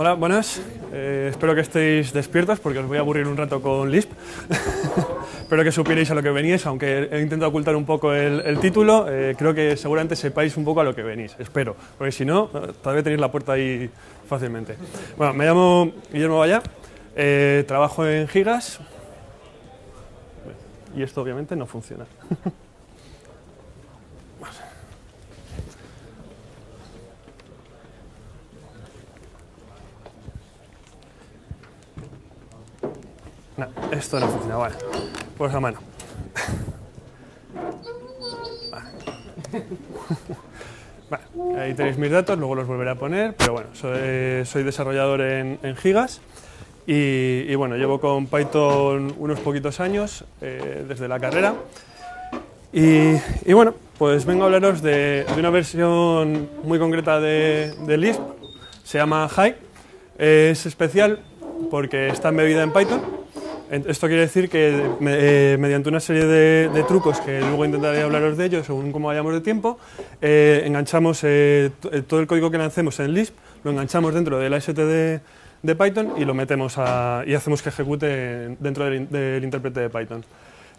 Hola, buenas. Eh, espero que estéis despiertos porque os voy a aburrir un rato con Lisp. espero que supierais a lo que venís, aunque he intentado ocultar un poco el, título. Eh, creo que seguramente sepáis un poco a lo que venís, espero. Porque si no, tal vez tenéis la puerta ahí fácilmente. Bueno, me llamo Guillermo Valla, eh, trabajo en Gigas. Y esto obviamente no funciona. No, esto no funciona, vale. pues la mano. Vale. ahí tenéis mis datos, luego los volveré a poner, pero bueno, soy, desarrollador en, Gigas y, bueno, llevo con Python unos poquitos años eh, desde la carrera y, bueno, pues vengo a hablaros de, una versión muy concreta de, Lisp, se llama High, es especial porque está embebida en Python esto quiere decir que eh, mediante una serie de, trucos que luego intentaré hablaros de ellos según como vayamos de tiempo, eh, enganchamos eh, todo el código que lancemos en Lisp, lo enganchamos dentro del AST de, de Python y lo metemos a, y hacemos que ejecute dentro del, intérprete de Python.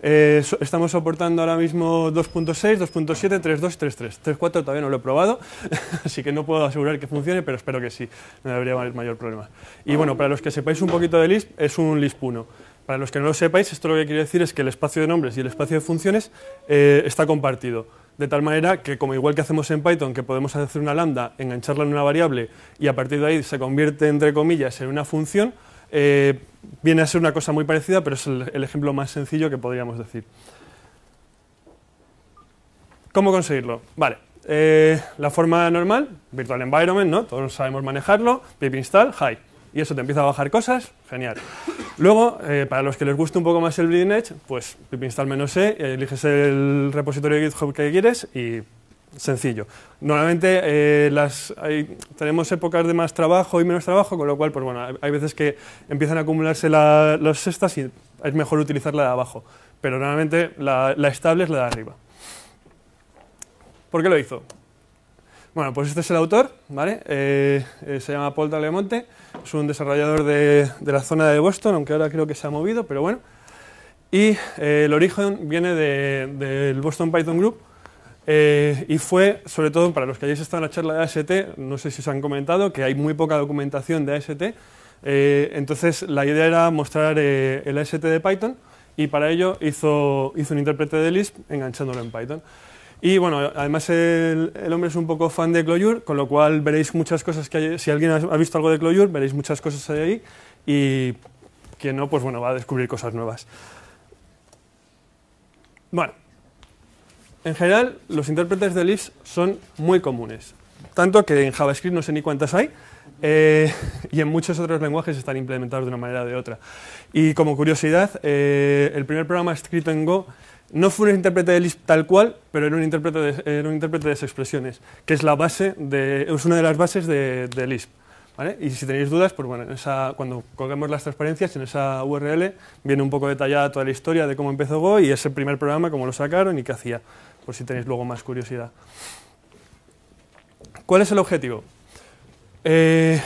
estamos soportando ahora mismo 2.6, 2.7, 3.2 3.3. 3.4 todavía no lo he probado, así que no puedo asegurar que funcione, pero espero que sí. No debería haber mayor problema. Y bueno, para los que sepáis un poquito de Lisp, es un Lisp 1. Para los que no lo sepáis, esto lo que quiero decir es que el espacio de nombres y el espacio de funciones eh, está compartido. De tal manera que, como igual que hacemos en Python, que podemos hacer una lambda, engancharla en una variable y a partir de ahí se convierte, entre comillas, en una función, eh, viene a ser una cosa muy parecida, pero es el, ejemplo más sencillo que podríamos decir. ¿Cómo conseguirlo? Vale, eh, la forma normal, virtual environment, ¿no? Todos sabemos manejarlo, pip install, hi y eso te empieza a bajar cosas, genial. Luego, eh, para los que les guste un poco más el Bleeding Edge, pues pip install menos -e, eliges el repositorio de GitHub que quieres y sencillo. Normalmente eh, tenemos épocas de más trabajo y menos trabajo, con lo cual, pues bueno, hay veces que empiezan a acumularse la, las cestas y es mejor utilizar la de abajo. Pero normalmente la estable es la de arriba. ¿Por qué lo hizo? Bueno, pues este es el autor, ¿vale? Eh, eh, se llama Paul Talemonte, es un desarrollador de, la zona de Boston, aunque ahora creo que se ha movido, pero bueno. Y eh, el origen viene del Boston Python Group y fue, sobre todo para los que hayáis estado en la charla de AST, no sé si os han comentado que hay muy poca documentación de AST, entonces la idea era mostrar el AST de Python y para ello hizo, hizo un intérprete de Lisp enganchándolo en Python. Y bueno, además el, hombre es un poco fan de Clojure, con lo cual veréis muchas cosas que Si alguien ha visto algo de Clojure, veréis muchas cosas ahí. Y quien no, pues bueno, va a descubrir cosas nuevas. Bueno, en general, los intérpretes de Lisp son muy comunes. Tanto que en JavaScript no sé ni cuántas hay. Eh, y en muchos otros lenguajes están implementados de una manera o de otra. Y como curiosidad, eh, el primer programa escrito en Go no fue un intérprete de Lisp tal cual, pero era un intérprete de, era un intérprete de expresiones, que es, la base de, es una de las bases de, Lisp. Y si tenéis dudas, pues bueno, cuando colgamos las transparencias, en esa URL viene un poco detallada toda la historia de cómo empezó Go y ese primer programa, cómo lo sacaron y qué hacía, por si tenéis luego más curiosidad. ¿Cuál es el objetivo? Eh,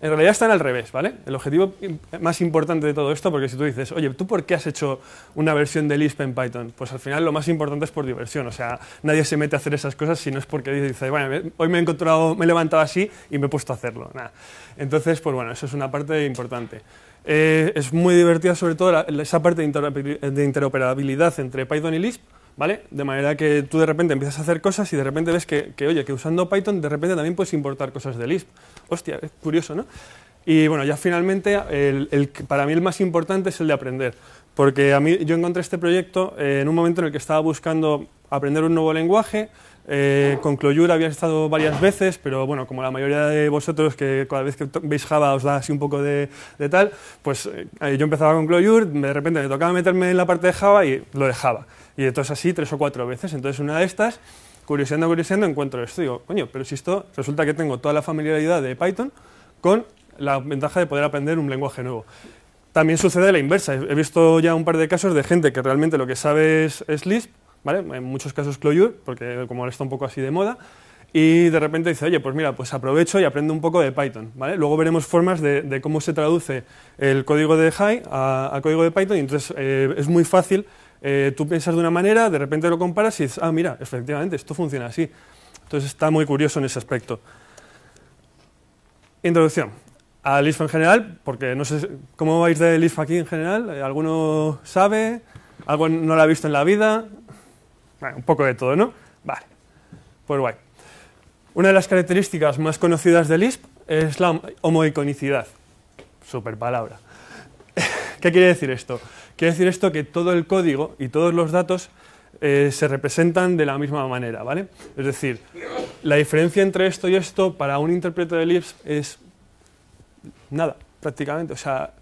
en realidad están al revés, ¿vale? El objetivo más importante de todo esto, porque si tú dices, oye, ¿tú por qué has hecho una versión de Lisp en Python? Pues al final lo más importante es por diversión, o sea, nadie se mete a hacer esas cosas si no es porque dice, bueno, hoy me he encontrado, me he levantado así y me he puesto a hacerlo, nada. Entonces, pues bueno, eso es una parte importante. Eh, es muy divertida sobre todo esa parte de interoperabilidad entre Python y Lisp, ¿vale? De manera que tú de repente empiezas a hacer cosas y de repente ves que, que, oye, que usando Python de repente también puedes importar cosas de Lisp hostia, es curioso, ¿no? Y bueno, ya finalmente, el, para mí el más importante es el de aprender, porque a mí yo encontré este proyecto eh, en un momento en el que estaba buscando aprender un nuevo lenguaje. Eh, con Clojure había estado varias veces, pero bueno, como la mayoría de vosotros que cada vez que veis Java os da así un poco de, tal, pues eh, yo empezaba con Clojure, de repente me tocaba meterme en la parte de Java y lo dejaba. Y entonces así tres o cuatro veces. Entonces una de estas curioseando, curioseando, encuentro esto. Digo, coño, pero si esto resulta que tengo toda la familiaridad de Python con la ventaja de poder aprender un lenguaje nuevo. También sucede la inversa. He visto ya un par de casos de gente que realmente lo que sabe es, Lisp, ¿vale? En muchos casos Clojure, porque como ahora está un poco así de moda, y de repente dice, oye, pues mira, pues aprovecho y aprendo un poco de Python, ¿vale? Luego veremos formas de, cómo se traduce el código de High a, código de Python y entonces eh, es muy fácil eh, tú piensas de una manera, de repente lo comparas y dices, ah, mira, efectivamente, esto funciona así. Entonces está muy curioso en ese aspecto. Introducción. A Lisp en general, porque no sé cómo vais de Lisp aquí en general. Eh, ¿Alguno sabe? ¿Algo no lo ha visto en la vida? un poco de todo, ¿no? Vale. Pues guay. Una de las características más conocidas de Lisp es la homoiconicidad. Super palabra. ¿Qué quiere decir esto? Quiere decir esto que todo el código y todos los datos eh, se representan de la misma manera, ¿vale? Es decir, la diferencia entre esto y esto para un intérprete de Lisp es nada, prácticamente. O sea,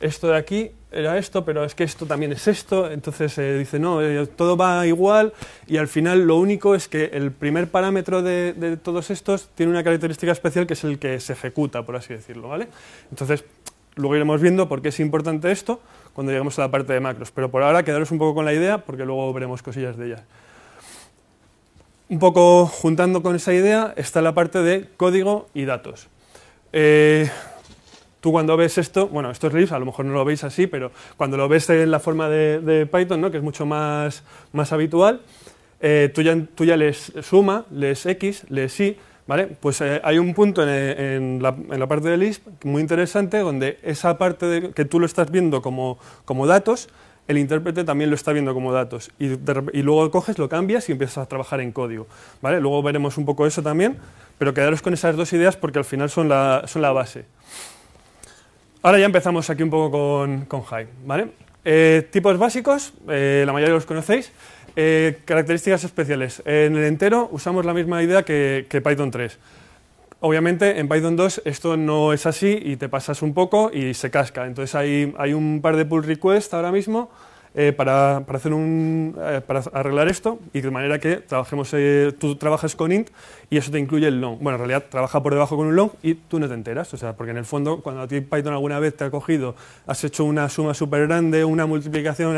esto de aquí era esto, pero es que esto también es esto, entonces se eh, dice, no, eh, todo va igual y al final lo único es que el primer parámetro de, de, todos estos tiene una característica especial que es el que se ejecuta, por así decirlo, ¿vale? Entonces, Luego iremos viendo por qué es importante esto cuando lleguemos a la parte de macros, pero por ahora quedaros un poco con la idea porque luego veremos cosillas de ellas. Un poco juntando con esa idea está la parte de código y datos. Eh, tú cuando ves esto, bueno, esto es Reels, a lo mejor no lo veis así, pero cuando lo ves en la forma de, Python, ¿no? que es mucho más, más habitual, eh, tú, ya, tú les suma, les x, lees y, pues eh, hay un punto en, eh, la, parte del ISP muy interesante donde esa parte que tú lo estás viendo como, datos, el intérprete también lo está viendo como datos y, luego coges, lo cambias y empiezas a trabajar en código. ¿vale? Luego veremos un poco eso también, pero quedaros con esas dos ideas porque al final son la, base. Ahora ya empezamos aquí un poco con, con Hive. Eh, tipos básicos, la mayoría los conocéis. Eh, características especiales. En el entero usamos la misma idea que, Python 3. Obviamente en Python 2 esto no es así y te pasas un poco y se casca. Entonces hay, hay un par de pull requests ahora mismo eh, para, hacer un, eh, para arreglar esto y de manera que trabajemos, eh, tú trabajas con int y eso te incluye el long. Bueno, en realidad trabaja por debajo con un long y tú no te enteras, o sea, porque en el fondo cuando a ti Python alguna vez te ha cogido, has hecho una suma súper grande, una multiplicación,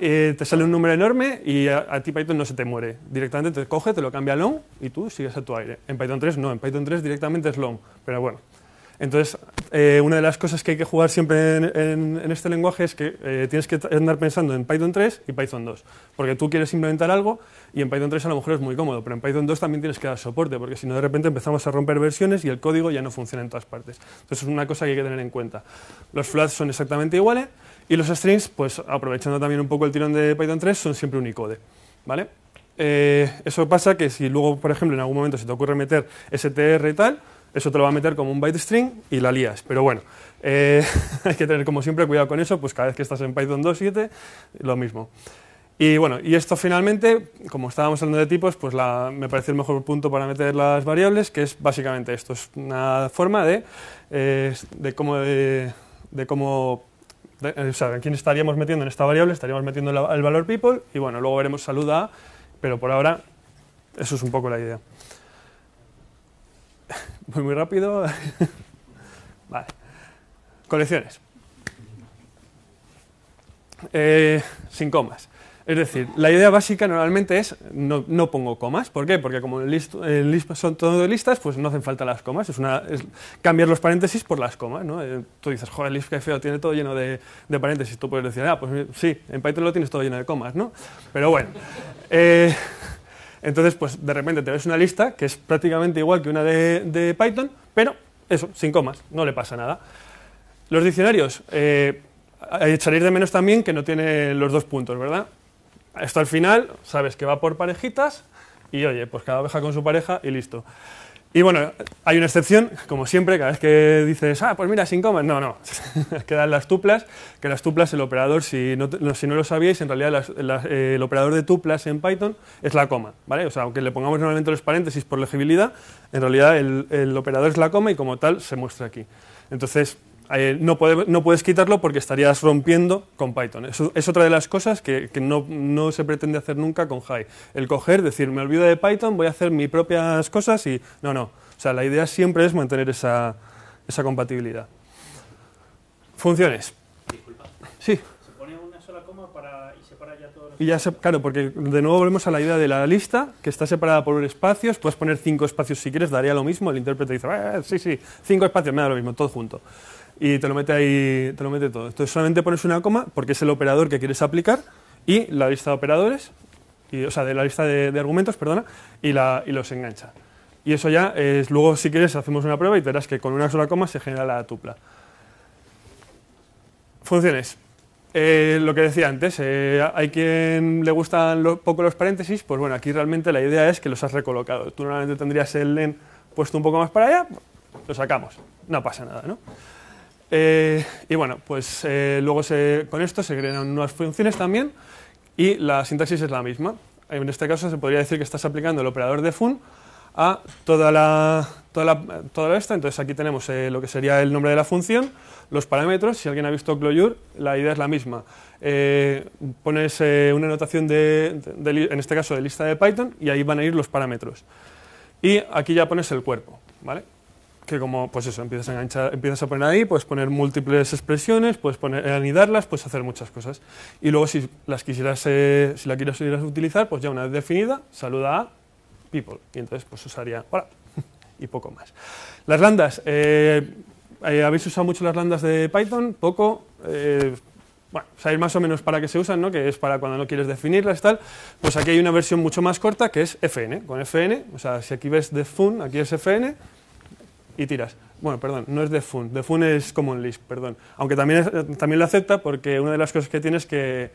te sale un número enorme y a, a, ti Python no se te muere. Directamente te coge, te lo cambia a long y tú sigues a tu aire. En Python 3 no, en Python 3 directamente es long, pero bueno. Entonces, eh, una de las cosas que hay que jugar siempre en, este lenguaje es que eh, tienes que andar pensando en Python 3 y Python 2, porque tú quieres implementar algo y en Python 3 a lo mejor es muy cómodo, pero en Python 2 también tienes que dar soporte, porque si no de repente empezamos a romper versiones y el código ya no funciona en todas partes. Entonces es una cosa que hay que tener en cuenta. Los flats son exactamente iguales y los strings, pues aprovechando también un poco el tirón de Python 3, son siempre unicode, ¿vale? Eh, eso pasa que si luego, por ejemplo, en algún momento se te ocurre meter str y tal, eso te lo va a meter como un byte string y la lías. Pero bueno, eh, hay que tener como siempre cuidado con eso, pues cada vez que estás en Python 2.7, lo mismo. Y bueno, y esto finalmente, como estábamos hablando de tipos, pues la, me parece el mejor punto para meter las variables, que es básicamente esto, es una forma de, eh, eh, de cómo, de, cómo o sea, quién estaríamos metiendo en esta variable, estaríamos metiendo el, valor people, y bueno, luego veremos saluda a, pero por ahora eso es un poco la idea. Muy, muy rápido. vale. Colecciones. Eh, sin comas. Es decir, la idea básica normalmente es no, pongo comas. ¿Por qué? Porque como el list, son todo listas, pues no hacen falta las comas. Es, una, cambiar los paréntesis por las comas. ¿no? Eh, tú dices, joder, el feo tiene todo lleno de, paréntesis. Tú puedes decir, ah, pues sí, en Python lo tienes todo lleno de comas, ¿no? Pero bueno. Eh, entonces, pues de repente te ves una lista que es prácticamente igual que una de, Python, pero eso, sin comas, no le pasa nada. Los diccionarios, eh, echaréis de menos también que no tiene los dos puntos, ¿verdad? Esto al final, sabes que va por parejitas y oye, pues cada oveja con su pareja y listo. Y bueno, hay una excepción, como siempre, cada vez que dices, ah, pues mira, sin coma, no, no, quedan las tuplas, que las tuplas, el operador, si no, si lo sabíais, en realidad eh, el operador de tuplas en Python es la coma, ¿vale? O sea, aunque le pongamos normalmente los paréntesis por legibilidad, en realidad el, el operador es la coma y como tal se muestra aquí. Entonces, eh, no, puedes quitarlo porque estarías rompiendo con Python. es otra de las cosas que, no, se pretende hacer nunca con Jai. El coger, decir, me olvido de Python, voy a hacer mis propias cosas y no, no. O sea, la idea siempre es mantener esa, compatibilidad. Funciones. Disculpa. Sí. Se pone una sola coma y separa ya todos Y ya claro, porque de nuevo volvemos a la idea de la lista, que está separada por espacios. Puedes poner cinco espacios si quieres, daría lo mismo. El intérprete dice, ah, sí, sí, cinco espacios, me da lo mismo, todo junto y te lo mete ahí, te lo mete todo. Entonces solamente pones una coma porque es el operador que quieres aplicar y la lista de operadores, y, o sea, de la lista de, argumentos, perdona, y, la, y, los engancha. Y eso ya es, luego si quieres hacemos una prueba y te verás que con una sola coma se genera la tupla. Funciones. Eh, lo que decía antes, eh, hay quien le gustan poco los paréntesis, pues bueno, aquí realmente la idea es que los has recolocado. Tú normalmente tendrías el len puesto un poco más para allá, lo sacamos, no pasa nada, ¿no? Eh, y bueno, pues eh, luego con esto se crean nuevas funciones también y la sintaxis es la misma. En este caso se podría decir que estás aplicando el operador de fun a toda la, toda toda esta. Entonces aquí tenemos eh, lo que sería el nombre de la función, los parámetros. Si alguien ha visto Clojure, la idea es la misma. pones una anotación, de, en este caso de lista de Python, y ahí van a ir los parámetros. Y aquí ya pones el cuerpo. ¿vale? que como, pues eso, empiezas a enganchar, empiezas a poner ahí, puedes poner múltiples expresiones, puedes poner, eh, anidarlas, puedes hacer muchas cosas. Y luego si las quisieras, eh, si la quisieras utilizar, pues ya una vez definida, saluda a people. Y entonces pues usaría hola y poco más. Las landas, eh, ¿habéis usado mucho las landas de Python? Poco. bueno, sabéis más o menos para qué se usan, ¿no? que es para cuando no quieres definirlas tal, pues aquí hay una versión mucho más corta que es fn, con fn, o sea, si aquí ves de fun, aquí es fn, y tiras. Bueno, perdón, no es Fun. The Fun es Common list perdón. Aunque también, también lo acepta porque una de las cosas que tiene es que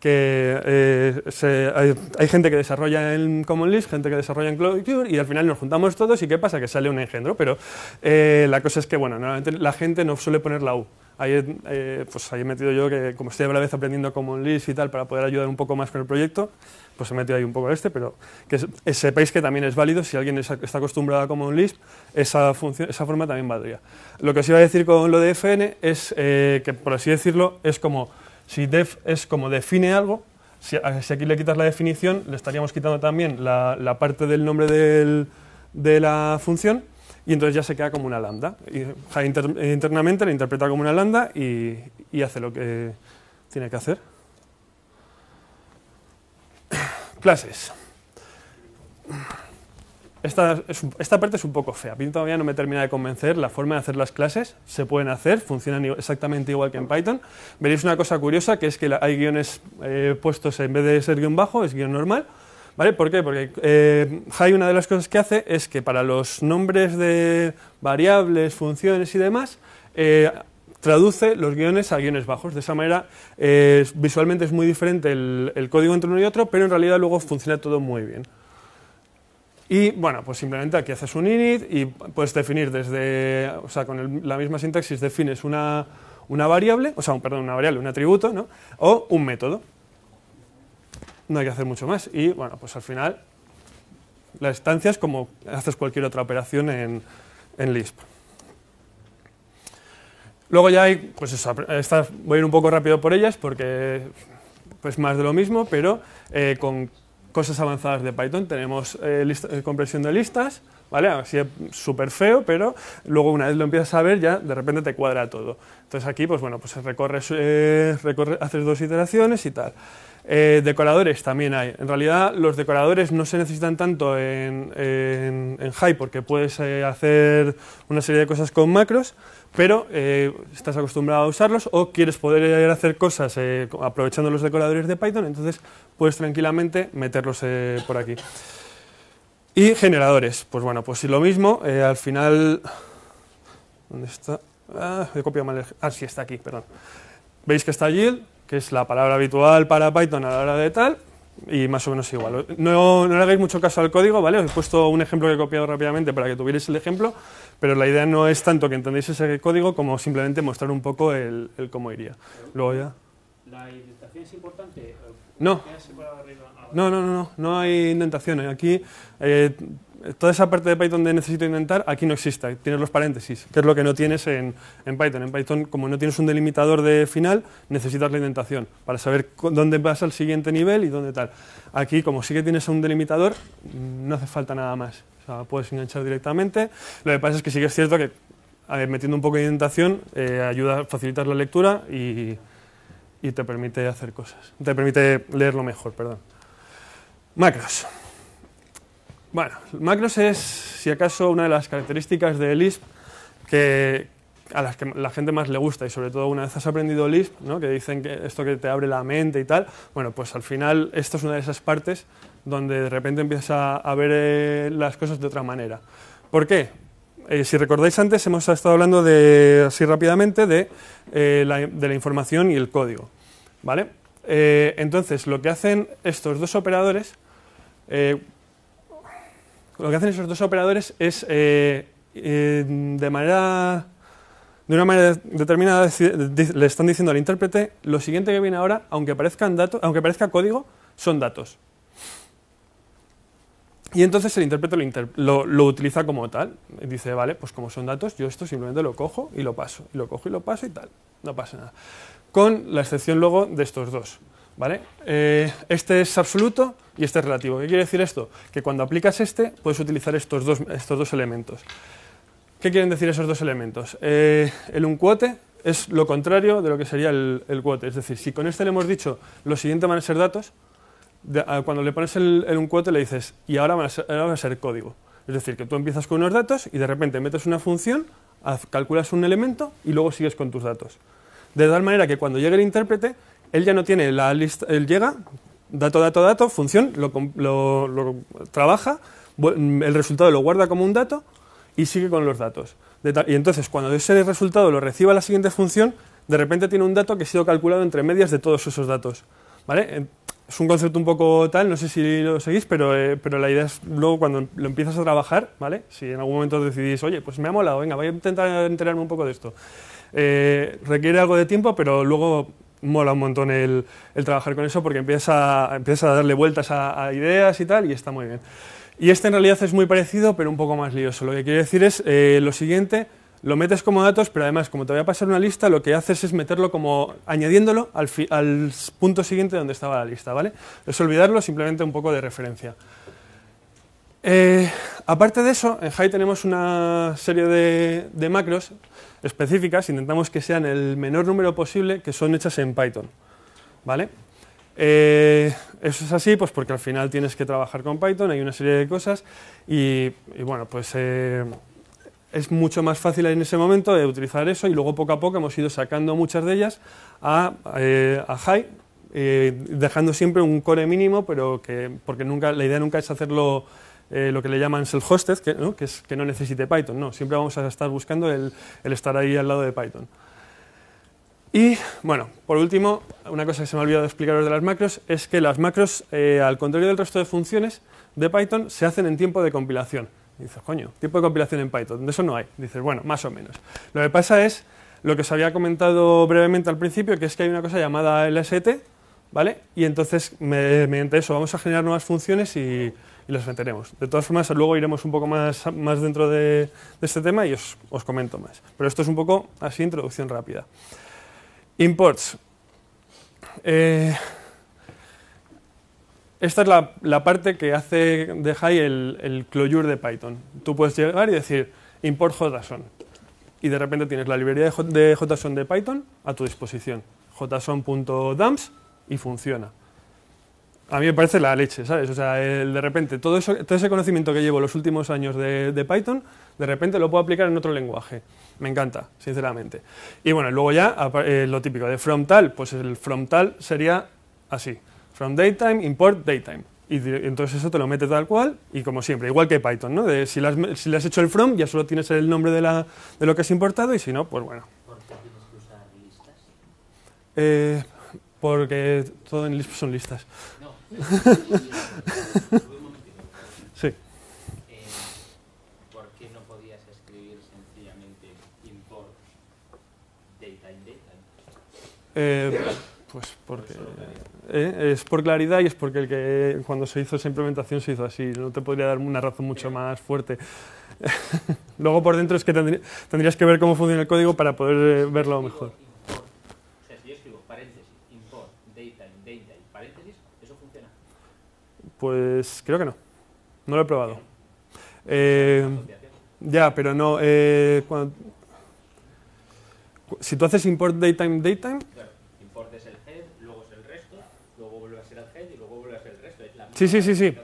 que eh, hay, gente que desarrolla en Common Lisp, gente que desarrolla en Clojure y al final nos juntamos todos y ¿qué pasa? Que sale un engendro, pero eh, la cosa es que, bueno, normalmente la gente no suele poner la U. Ahí, eh, pues he metido yo que, como estoy a la vez aprendiendo Common Lisp y tal, para poder ayudar un poco más con el proyecto, pues he metido ahí un poco este, pero que sepáis que también es válido, si alguien está acostumbrado a Common Lisp, esa, esa forma también valdría. Lo que os iba a decir con lo de FN es que, por así decirlo, es como si def es como define algo, si, aquí le quitas la definición, le estaríamos quitando también la, parte del nombre de la función y entonces ya se queda como una lambda. Y internamente la interpreta como una lambda y hace lo que tiene que hacer. Clases. Esta, parte es un poco fea. A todavía no me termina de convencer la forma de hacer las clases. Se pueden hacer, funcionan exactamente igual que en Python. Veréis una cosa curiosa, que es que hay guiones eh, puestos en vez de ser guión bajo, es guión normal. ¿Vale? ¿Por qué? Porque eh, Jai una de las cosas que hace es que para los nombres de variables, funciones y demás, eh, traduce los guiones a guiones bajos. De esa manera, eh, visualmente es muy diferente el código entre uno y otro, pero en realidad luego funciona todo muy bien. Y bueno, pues simplemente aquí haces un init y puedes definir desde, o sea, con la misma sintaxis defines una, una variable, o sea, perdón, una variable, un atributo, ¿no? O un método. No hay que hacer mucho más. Y bueno, pues al final la instancia es como haces cualquier otra operación en, en Lisp. Luego ya hay, pues eso, estas, voy a ir un poco rápido por ellas porque pues más de lo mismo, pero eh, con cosas avanzadas de Python. Tenemos eh, eh, compresión de listas, ¿vale? Así es súper feo, pero luego una vez lo empiezas a ver ya de repente te cuadra todo. Entonces aquí, pues bueno, pues recorres, eh, haces dos iteraciones y tal. decoradores también hay. En realidad los decoradores no se necesitan tanto en, en, porque puedes hacer una serie de cosas con macros, pero eh, estás acostumbrado a usarlos o quieres poder eh, hacer cosas eh, aprovechando los decoradores de Python, entonces puedes tranquilamente meterlos por aquí. Y generadores, pues bueno, pues si lo mismo, al final... ¿Dónde está? Ah, he copiado mal el... Ah, sí, está aquí, perdón. Veis que está yield, que es la palabra habitual para Python a la hora de tal, y más o menos igual. No, no, le hagáis mucho caso al código, ¿vale? Os he puesto un ejemplo que he copiado rápidamente para que tuvierais el ejemplo, pero la idea no es tanto que entendáis ese código como simplemente mostrar un poco el, cómo iría. ¿La indentación es importante? No. No, no, no, no, no hay indentación. Aquí toda esa parte de Python de necesito indentar, aquí no existe, tienes los paréntesis, que es lo que no tienes en, Python. En Python, como no tienes un delimitador de final, necesitas la indentación para saber dónde vas al siguiente nivel y dónde tal. Aquí, como sí que tienes un delimitador, no hace falta nada más. O sea, puedes enganchar directamente. Lo que pasa es que sí que es cierto que metiendo un poco de indentación eh, ayuda a facilitar la lectura y, y te permite hacer cosas. Te permite leerlo mejor, perdón. Macros. Bueno, macros es, si acaso, una de las características de Lisp que a las que la gente más le gusta y sobre todo una vez has aprendido Lisp, ¿no? que dicen que esto que te abre la mente y tal, bueno, pues al final esto es una de esas partes donde de repente empiezas a, ver eh, las cosas de otra manera. ¿Por qué? Eh, si recordáis antes hemos estado hablando de, así rápidamente de, eh, la, de la información y el código, ¿vale? entonces lo que hacen estos dos operadores lo que hacen esos dos operadores es eh, eh, de manera de una manera determinada le están diciendo al intérprete lo siguiente que viene ahora, aunque parezcan datos, aunque parezca código, son datos. Y entonces el intérprete lo, lo, utiliza como tal. Dice, vale, pues como son datos, yo esto simplemente lo cojo y lo paso, y lo cojo y lo paso y tal. No pasa nada. Con la excepción luego de estos dos. ¿vale? Eh, este es absoluto y este es relativo. ¿Qué quiere decir esto? Que cuando aplicas este, puedes utilizar estos dos, elementos. ¿Qué quieren decir esos dos elementos? Eh, el uncuote es lo contrario de lo que sería el, el cuote. Es decir, si con este le hemos dicho lo siguiente van a ser datos, cuando le pones el, uncuote le dices, y ahora van, a a ser código. Es decir, que tú empiezas con unos datos y de repente metes una función, calculas un elemento y luego sigues con tus datos. De tal manera que cuando llegue el intérprete él ya no tiene la lista, él llega, dato, dato, dato, función, lo, trabaja, el resultado lo guarda como un dato y sigue con los datos. Y entonces, cuando ese resultado lo reciba la siguiente función, de repente tiene un dato que ha sido calculado entre medias de todos esos datos. ¿Vale? Es un concepto un poco tal, no sé si lo seguís, eh, pero, la idea es luego cuando lo empiezas a trabajar, ¿vale? Si en algún momento decidís, oye, pues me ha molado, venga, voy a intentar enterarme un poco de esto. Eh, requiere algo de tiempo, pero luego mola un montón el, trabajar con eso porque empieza, empieza a darle vueltas a, ideas y tal y está muy bien. Y este en realidad es muy parecido pero un poco más lioso. Lo que quiero decir es eh, lo siguiente, lo metes como datos pero además como te voy a pasar una lista lo que haces es meterlo como añadiéndolo al, punto siguiente donde estaba la lista, ¿vale? Es olvidarlo, simplemente un poco de referencia. Eh, aparte de eso, en High tenemos una serie de macros específicas, intentamos que sean el menor número posible que son hechas en Python. ¿Vale? Eh, eso es así, pues porque al final tienes que trabajar con Python, hay una serie de cosas y, bueno, pues eh, es mucho más fácil en ese momento de utilizar eso y luego poco a poco hemos ido sacando muchas de ellas a, eh, a high, eh, dejando siempre un core mínimo, pero que porque nunca la idea nunca es hacerlo eh, lo que le llaman self-hosted, que, ¿no? es, que no necesite Python. No, siempre vamos a estar buscando el, estar ahí al lado de Python. Y bueno, por último, una cosa que se me ha olvidado explicaros de las macros es que las macros, eh, al contrario del resto de funciones de Python, se hacen en tiempo de compilación. dices, coño, tiempo de compilación en Python, de eso no hay. dices, bueno, más o menos. Lo que pasa es lo que os había comentado brevemente al principio, que es que hay una cosa llamada LST, ¿vale? Y entonces, mediante eso, vamos a generar nuevas funciones y, y los meteremos. De todas formas, luego iremos un poco más, más dentro de, este tema y os, comento más. Pero esto es un poco así, introducción rápida. Imports. Eh, esta es la, parte que hace de high el, el, de Python. Tú puedes llegar y decir import JSON y de repente tienes la librería de, JSON de Python a tu disposición. JSON.dumps y funciona a mí me parece la leche, ¿sabes? O sea, de repente todo, todo ese conocimiento que llevo los últimos años de, Python, de repente lo puedo aplicar en otro lenguaje. Me encanta, sinceramente. Y bueno, luego ya eh, lo típico de frontal pues el frontal sería así. From datetime, import datetime. Y entonces eso te lo mete tal cual y como siempre, igual que Python, ¿no? si, le has, hecho el from, ya solo tienes el nombre de, lo que has importado y si no, pues bueno. ¿Por qué tienes que listas? Eh, porque todo en Lisp son listas sí. Eh, ¿Por qué no podías escribir sencillamente import data in data? Eh, pues porque... Eh, es por claridad y es porque el que, cuando se hizo esa implementación se hizo así. No te podría dar una razón mucho más fuerte. Luego por dentro es que tendrías que ver cómo funciona el código para poder verlo mejor. Pues creo que no. No lo he probado. Eh, ya, pero no. Eh, si tú haces import daytime, daytime. Claro, import es el head, luego es el resto, luego vuelve a ser el head y luego vuelve a ser el resto. sí, sí, sí, sí.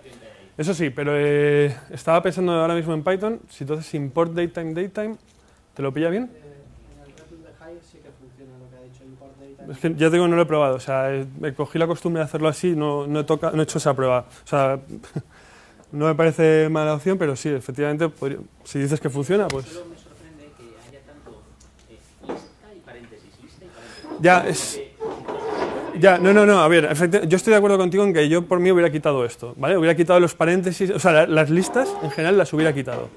Eso sí, pero eh, estaba pensando ahora mismo en Python. Si tú haces import daytime, daytime, ¿te lo pilla bien? Es que ya digo, no lo he probado. O sea, eh, me cogí la costumbre de hacerlo así, no, no, he, toca, no he hecho esa prueba. O sea, no me parece mala opción, pero sí, efectivamente, si dices que funciona, pues. Solo me sorprende que haya tanto eh, lista y paréntesis, lista y paréntesis. Ya, es. Ya, no, no, no, a ver, yo estoy de acuerdo contigo en que yo por mí hubiera quitado esto, ¿vale? Hubiera quitado los paréntesis, o sea, las listas en general las hubiera quitado.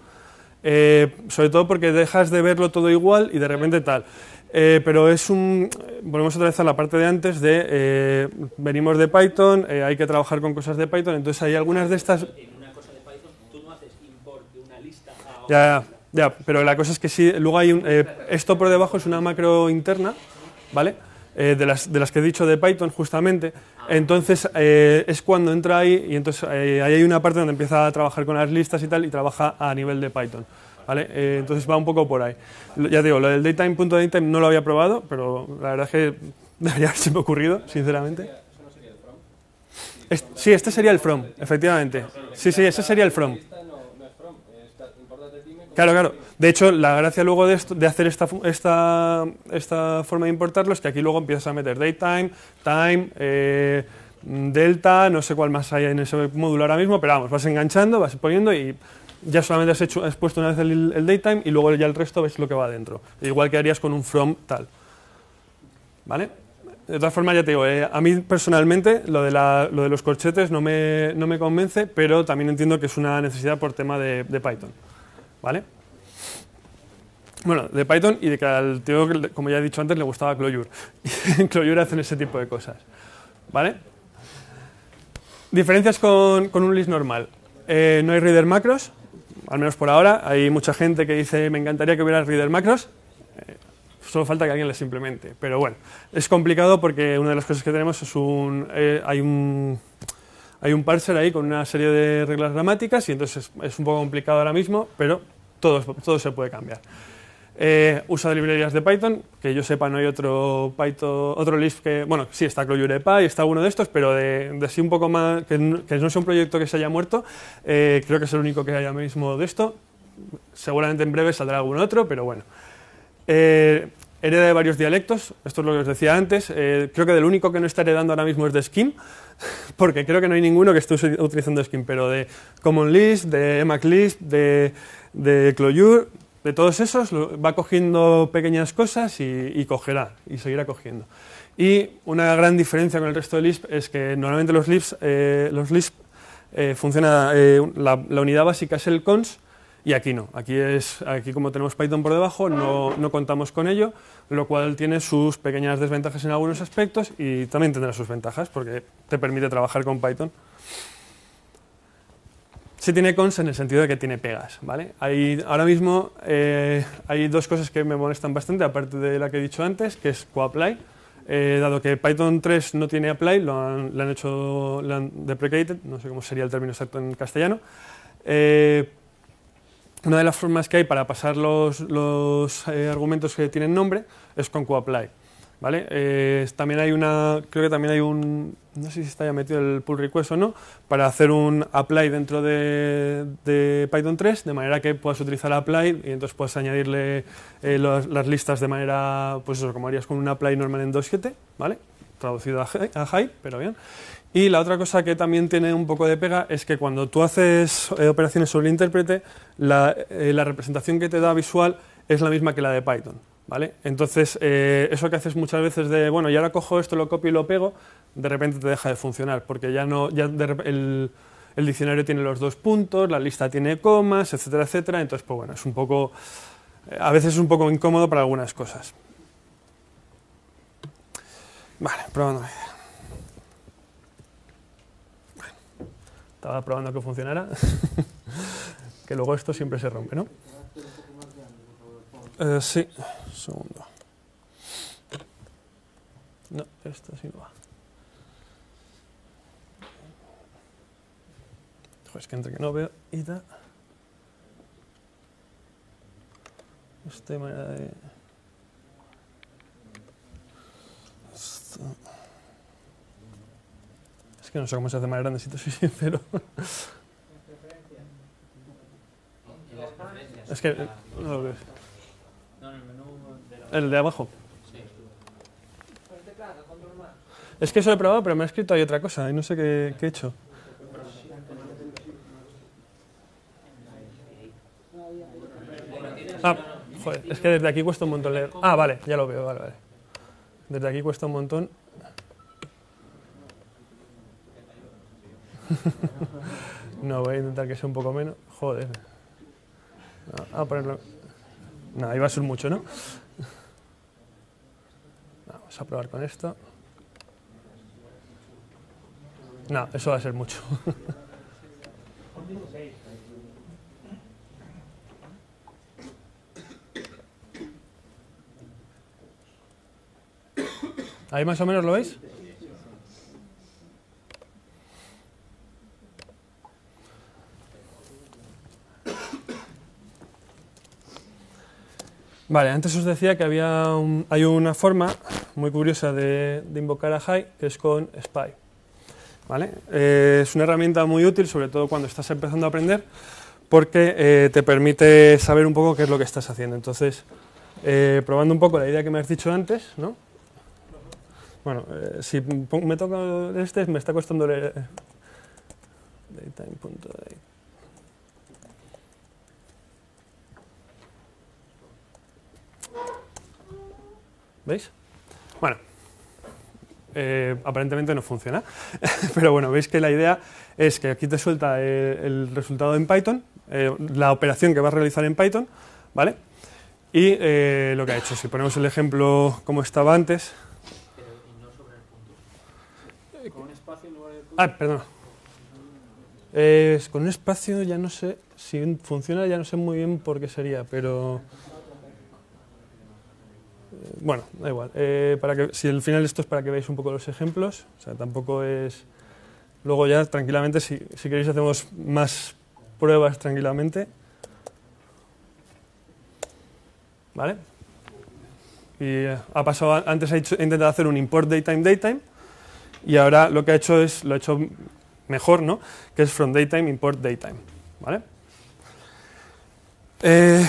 Eh, sobre todo porque dejas de verlo todo igual y de repente tal. Eh, pero es un. Volvemos otra vez a la parte de antes de. Eh, venimos de Python, eh, hay que trabajar con cosas de Python, entonces hay algunas de estas. tú no haces import una lista Ya, ya, pero la cosa es que sí. Luego hay un. esto por debajo es una macro interna, ¿vale? de, las, de las que he dicho de Python, justamente. Ah. Entonces es cuando entra ahí y entonces ahí hay una parte donde empieza a trabajar con las listas y tal y trabaja a nivel de Python. ¿vale? Eh, entonces va un poco por ahí. Ya digo, lo del daytime, no lo había probado, pero la verdad es que debería haberse me ocurrido, sinceramente. Este, sí, este sería el from, efectivamente. Sí, sí, ese sería el from. Claro, claro. De hecho, la gracia luego de, hacer esta, esta, esta, forma de importarlo es que aquí luego empiezas a meter daytime, time, eh, delta, no sé cuál más hay en ese módulo ahora mismo, pero vamos, vas enganchando, vas poniendo y ya solamente has, hecho, puesto una vez el, el, daytime y luego ya el resto ves lo que va adentro. Igual que harías con un from tal. ¿Vale? De todas formas, ya te digo, eh, a mí personalmente lo de, la, lo de los corchetes no me, no me, convence, pero también entiendo que es una necesidad por tema de, Python. ¿Vale? Bueno, de Python y de que al tío, como ya he dicho antes, le gustaba Clojure. en Clojure hacen ese tipo de cosas. ¿Vale? Diferencias con, un list normal. Eh, no hay reader macros, al menos por ahora, hay mucha gente que dice me encantaría que hubiera Reader Macros, eh, solo falta que alguien les implemente. Pero bueno, es complicado porque una de las cosas que tenemos es un... Eh, hay un hay un parser ahí con una serie de reglas gramáticas y entonces es, un poco complicado ahora mismo, pero todo se puede cambiar. Eh, usa de librerías de Python, que yo sepa no hay otro Python, otro Lisp que, bueno, sí está ClojurepA y está uno de estos, pero de, sí un poco más, que, no sea un proyecto que se haya muerto, eh, creo que es el único que haya mismo de esto. Seguramente en breve saldrá algún otro, pero bueno. Eh, hereda de varios dialectos, esto es lo que os decía antes, creo que del único que no está heredando ahora mismo es de Scheme, porque creo que no hay ninguno que esté utilizando Scheme, pero de Common Lisp, de Emacs Lisp, de, de Clojure de todos esos va cogiendo pequeñas cosas y, cogerá y seguirá cogiendo. Y una gran diferencia con el resto de Lisp es que normalmente los eh, Lisp, los eh, funciona, eh, la, unidad básica es el cons y aquí no. Aquí, es, aquí como tenemos Python por debajo no, no contamos con ello, lo cual tiene sus pequeñas desventajas en algunos aspectos y también tendrá sus ventajas porque te permite trabajar con Python. Sí tiene cons en el sentido de que tiene pegas, ¿vale? ahora mismo eh, hay dos cosas que me molestan bastante, aparte de la que he dicho antes, que es coapply. Eh, dado que Python 3 no tiene apply, lo han, hecho deprecated, no sé cómo sería el término exacto en castellano. Eh, una de las formas que hay para pasar los, los eh, argumentos que tienen nombre es con coapply. ¿vale? Eh, también hay una, creo que también hay un, no sé si está ya metido el pull request o no, para hacer un apply dentro de, Python 3, de manera que puedas utilizar apply y entonces puedas añadirle eh, las listas de manera, pues eso, como harías con un apply normal en 2.7, ¿vale? Traducido a, high, pero bien. Y la otra cosa que también tiene un poco de pega es que cuando tú haces eh, operaciones sobre el intérprete, la representación que te da visual es la misma que la de Python. ¿Vale? Entonces, eh, eso que haces muchas veces de, bueno, ya ahora cojo esto, lo copio y lo pego, de repente te deja de funcionar, porque ya no, ya el, diccionario tiene los dos puntos, la lista tiene comas, etcétera, etcétera. Entonces, pues bueno, es un poco, eh, a veces es un poco incómodo para algunas cosas. Vale, probando. Bueno, estaba probando que funcionara, que luego esto siempre se rompe, ¿no? Eh, sí, segundo. No, esta sí lo va. Joder, es que entre que no veo y da. Este manera de. Este. Es que no sé cómo se hace más grande, si te soy sincero. Es que no lo ves. El de abajo. Es que eso lo he probado, pero me ha escrito hay otra cosa y no sé qué, he hecho. Ah, joder, es que desde aquí cuesta un montón leer. Ah, vale, ya lo veo, vale, vale. Desde aquí cuesta un montón. no, voy a intentar que sea un poco menos. Joder. Ah, a ah, ponerlo. No, iba a ser mucho, ¿no? Vamos a probar con esto. No, eso va a ser mucho. Ahí más o menos lo veis. Vale, antes os decía que había hay una forma muy curiosa de, invocar a High, es con Spy. ¿Vale? Eh, es una herramienta muy útil, sobre todo cuando estás empezando a aprender, porque eh, te permite saber un poco qué es lo que estás haciendo. Entonces, eh, probando un poco la idea que me has dicho antes, ¿no? Bueno, si me toca este, me está costando leer. ¿Veis? Bueno, eh, aparentemente no funciona, pero bueno, veis que la idea es que aquí te suelta el, resultado en Python, eh, la operación que vas a realizar en Python, ¿vale? Y eh, lo que ha hecho, si ponemos el ejemplo como estaba antes... ¿Con un espacio en ah, con un espacio ya no sé, si funciona ya no sé muy bien por qué sería, pero bueno, da igual. Eh, para que, si al final esto es para que veáis un poco los ejemplos, o sea, tampoco es... Luego ya tranquilamente, si, queréis, hacemos más pruebas tranquilamente. ¿Vale? Y eh, ha pasado, antes ha he intentado hacer un import daytime daytime y ahora lo que ha hecho es, lo ha hecho mejor, ¿no? Que es from daytime import daytime, ¿vale? Eh,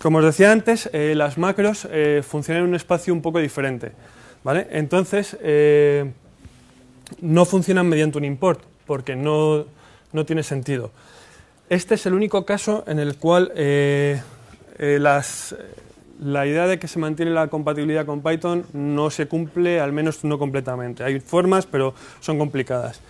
como os decía antes, eh, las macros eh, funcionan en un espacio un poco diferente. Entonces, eh, no funcionan mediante un import, porque no, tiene sentido. Este es el único caso en el cual la idea de que se mantiene la compatibilidad con Python no se cumple, al menos no completamente. Hay formas, pero son complicadas.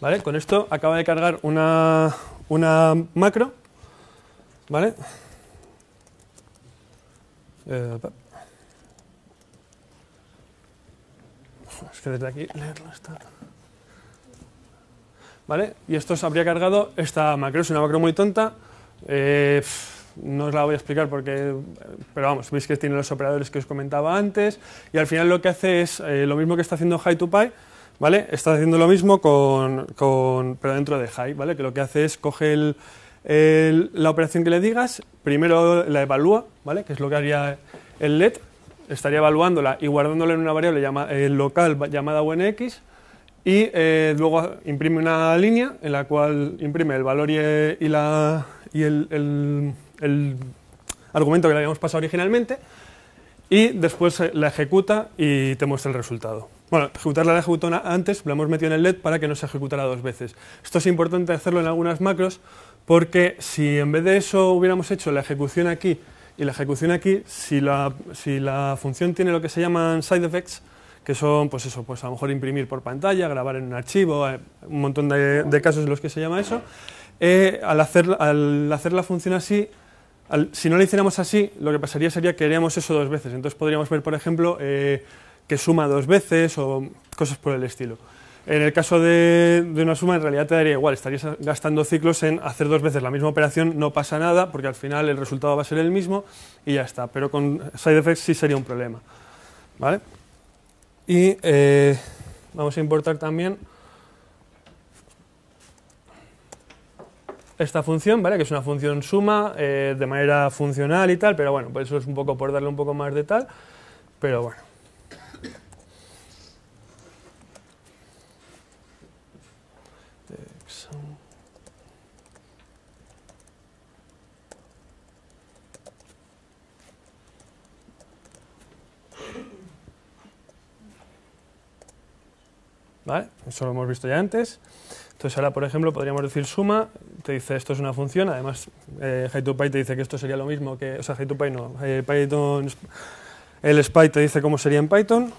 ¿Vale? Con esto acaba de cargar una, una macro. ¿Vale? Eh, es que desde aquí leerlo está. ¿Vale? Y esto se habría cargado esta macro. Es una macro muy tonta. Eh, no os la voy a explicar porque, pero vamos, veis que tiene los operadores que os comentaba antes y al final lo que hace es eh, lo mismo que está haciendo high to py ¿vale? Está haciendo lo mismo con, pero dentro de high, ¿vale? Que lo que hace es coge la operación que le digas, primero la evalúa, ¿vale? Que es lo que haría el LED, estaría evaluándola y guardándola en una variable eh, local llamada UNX y eh, luego imprime una línea en la cual imprime el valor y, eh, la, y el, el argumento que le habíamos pasado originalmente y después la ejecuta y te muestra el resultado. Bueno, ejecutarla la ejecutona antes, lo hemos metido en el LED para que no se ejecutara dos veces. Esto es importante hacerlo en algunas macros porque si en vez de eso hubiéramos hecho la ejecución aquí y la ejecución aquí, si la, si la función tiene lo que se llaman side effects, que son, pues eso, pues a lo mejor imprimir por pantalla, grabar en un archivo, eh, un montón de, casos en los que se llama eso, eh, al, hacer, al hacer la función así, si no la hiciéramos así, lo que pasaría sería que haríamos eso dos veces. Entonces podríamos ver, por ejemplo, eh, que suma dos veces o cosas por el estilo. En el caso de, una suma, en realidad te daría igual, estarías gastando ciclos en hacer dos veces la misma operación, no pasa nada, porque al final el resultado va a ser el mismo y ya está. Pero con side effects sí sería un problema. ¿Vale? Y eh, vamos a importar también esta función, ¿vale? Que es una función suma, eh, de manera funcional y tal, pero bueno, por pues eso es un poco por darle un poco más de tal, pero bueno. Eso lo hemos visto ya antes. Entonces ahora, por ejemplo, podríamos decir suma, te dice esto es una función, además eh, Hi2Py te dice que esto sería lo mismo que, o sea, H2Py no, eh, Python, el SPY te dice cómo sería en Python,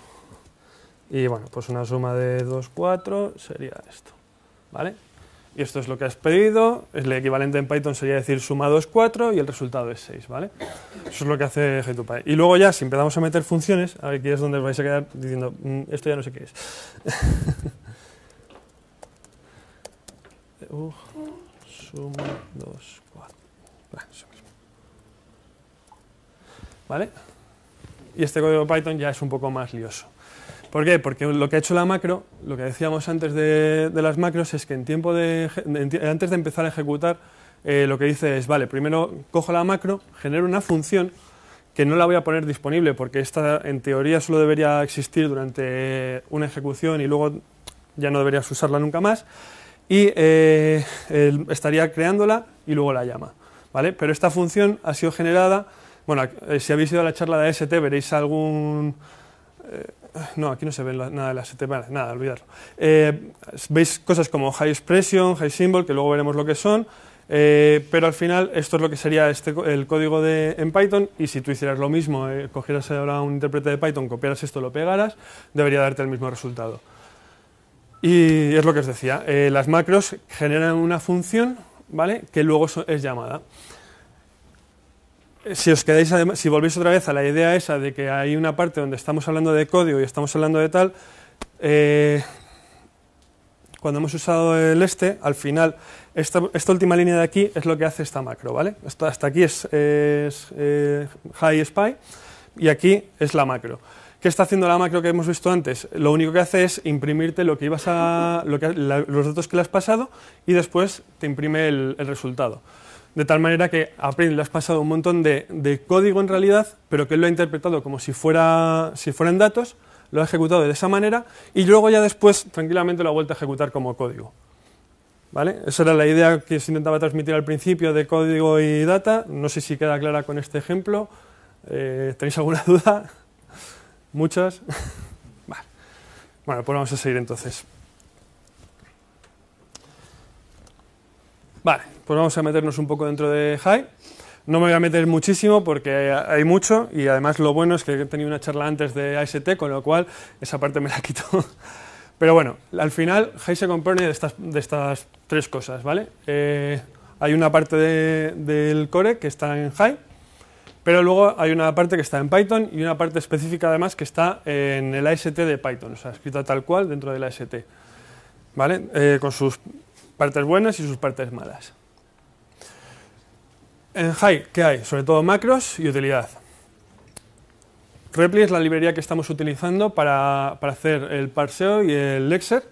y bueno, pues una suma de 2, 4 sería esto, ¿vale? y esto es lo que has pedido, el equivalente en Python sería decir sumado es 4 y el resultado es 6, ¿vale? Eso es lo que hace G2Py. Y luego ya, si empezamos a meter funciones, aquí es donde vais a quedar diciendo, mm, esto ya no sé qué es. suma 2, 4. ¿Vale? Y este código de Python ya es un poco más lioso. ¿Por qué? Porque lo que ha hecho la macro, lo que decíamos antes de, las macros, es que en tiempo de, antes de empezar a ejecutar, eh, lo que dice es, vale, primero cojo la macro, genero una función que no la voy a poner disponible porque esta en teoría solo debería existir durante una ejecución y luego ya no deberías usarla nunca más y eh, estaría creándola y luego la llama, ¿vale? Pero esta función ha sido generada, bueno, eh, si habéis ido a la charla de AST veréis algún no, aquí no se ve nada de las vale, nada, olvidarlo. Eh, veis cosas como High Expression, High Symbol, que luego veremos lo que son, eh, pero al final esto es lo que sería este el código de, en Python y si tú hicieras lo mismo, eh, cogieras ahora un intérprete de Python, copiaras esto, lo pegaras, debería darte el mismo resultado. Y es lo que os decía, las macros generan una función ¿vale? que luego es llamada si os quedáis, si volvéis otra vez a la idea esa de que hay una parte donde estamos hablando de código y estamos hablando de tal, eh, cuando hemos usado el este, al final, esta, última línea de aquí es lo que hace esta macro, ¿vale? hasta aquí es, eh, high spy y aquí es la macro. ¿Qué está haciendo la macro que hemos visto antes? Lo único que hace es imprimirte lo que ibas a, los datos que le has pasado y después te imprime el resultado de tal manera que a Print le has pasado un montón de, código en realidad, pero que él lo ha interpretado como si, fuera, si fueran datos, lo ha ejecutado de esa manera y luego ya después tranquilamente lo ha vuelto a ejecutar como código. ¿Vale? Esa era la idea que se intentaba transmitir al principio de código y data. No sé si queda clara con este ejemplo. Eh, ¿Tenéis alguna duda? ¿Muchas? vale. Bueno, pues vamos a seguir entonces. Vale, pues vamos a meternos un poco dentro de Jai. No me voy a meter muchísimo porque hay mucho y además lo bueno es que he tenido una charla antes de AST, con lo cual esa parte me la quito. Pero bueno, al final Jai se compone de estas, de estas tres cosas, ¿vale? Eh, hay una parte del core que está en Jai pero luego hay una parte que está en Python y una parte específica además que está en el AST de Python, o sea, escrita tal cual dentro del AST, ¿vale? Eh, con sus partes buenas y sus partes malas. En High, ¿qué hay? Sobre todo macros y utilidad. Repli es la librería que estamos utilizando para, hacer el parseo y el lexer.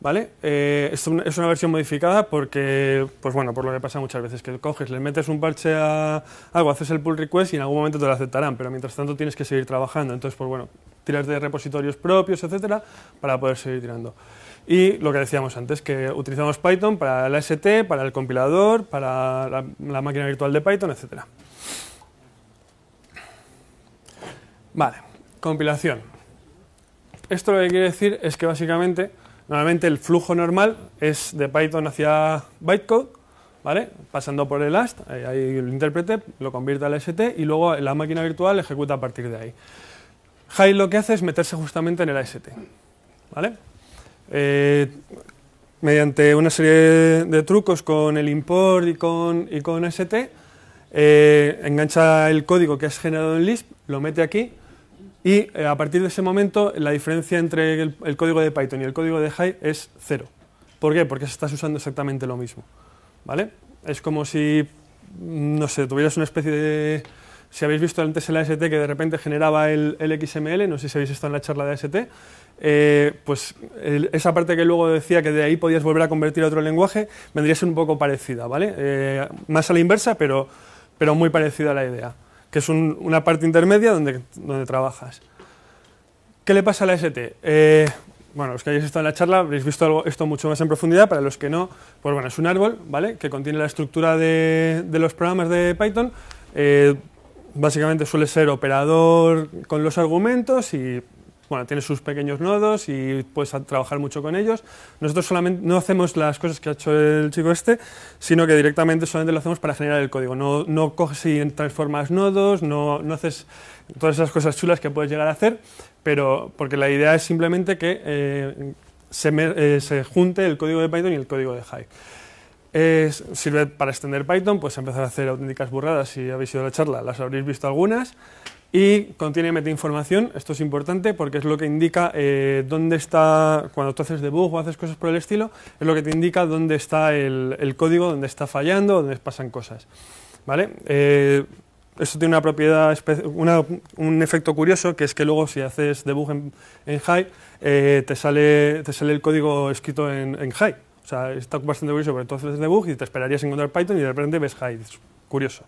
¿Vale? Eh, es, una, es una versión modificada porque, pues bueno, por lo que pasa muchas veces, que coges, le metes un parche a algo, haces el pull request y en algún momento te lo aceptarán, pero mientras tanto tienes que seguir trabajando. Entonces, pues bueno, tiras de repositorios propios, etcétera, para poder seguir tirando. Y lo que decíamos antes, que utilizamos Python para el ST para el compilador, para la, máquina virtual de Python, etc. Vale, compilación. Esto lo que quiere decir es que básicamente, normalmente el flujo normal es de Python hacia bytecode, ¿vale? Pasando por el AST eh, ahí el intérprete lo convierte al ST y luego la máquina virtual ejecuta a partir de ahí. High lo que hace es meterse justamente en el AST, ¿vale? Eh, mediante una serie de, trucos con el import y con, y con ST, eh, engancha el código que has generado en Lisp, lo mete aquí y eh, a partir de ese momento la diferencia entre el, código de Python y el código de Hive es cero. ¿Por qué? Porque estás usando exactamente lo mismo. ¿vale? Es como si, no sé, tuvieras una especie de si habéis visto antes el AST que de repente generaba el, XML, no sé si habéis estado en la charla de AST, eh, pues esa parte que luego decía que de ahí podías volver a convertir a otro lenguaje, vendría a ser un poco parecida, ¿vale? Eh, más a la inversa, pero, pero muy parecida a la idea, que es una parte intermedia donde, donde trabajas. ¿Qué le pasa a la ST? Eh, bueno, los que hayáis estado en la charla habréis visto esto mucho más en profundidad, para los que no, pues bueno, es un árbol, ¿vale? Que contiene la estructura de, los programas de Python, básicamente suele ser operador con los argumentos y bueno, tiene sus pequeños nodos y puedes trabajar mucho con ellos. Nosotros solamente no hacemos las cosas que ha hecho el chico este, sino que directamente solamente lo hacemos para generar el código. No, no coges y transformas nodos, no, haces todas esas cosas chulas que puedes llegar a hacer, pero porque la idea es simplemente que eh, se, eh, se junte el código de Python y el código de Hive sirve para extender Python, pues empezar a hacer auténticas burradas. Si habéis ido a la charla, las habréis visto algunas. Y contiene metainformación, esto es importante porque es lo que indica eh, dónde está, cuando tú haces debug o haces cosas por el estilo, es lo que te indica dónde está el, código, dónde está fallando, dónde pasan cosas. ¿Vale? Eh, esto tiene una propiedad, un efecto curioso, que es que luego si haces debug en, en eh, te, sale, te sale el código escrito en, en está bastante curioso, sobre todo desde debug y te esperarías encontrar Python y de repente ves hide. curioso.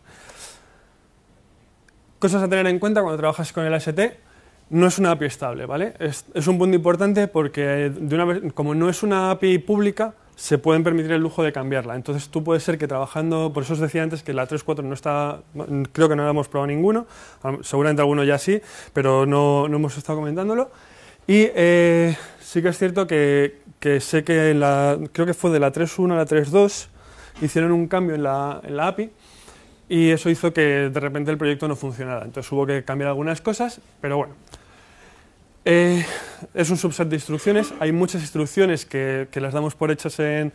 Cosas a tener en cuenta cuando trabajas con el AST. No es una API estable, ¿vale? Es, un punto importante porque de una vez, como no es una API pública, se pueden permitir el lujo de cambiarla. Entonces tú puedes ser que trabajando, por eso os decía antes que la 3.4 no está, creo que no la hemos probado ninguno, seguramente alguno ya sí, pero no, hemos estado comentándolo. Y eh, sí que es cierto que, que sé que creo que fue de la 3.1 a la 3.2, hicieron un cambio en la, API y eso hizo que de repente el proyecto no funcionara. Entonces hubo que cambiar algunas cosas, pero bueno. Eh, es un subset de instrucciones, hay muchas instrucciones que, las damos por hechas en,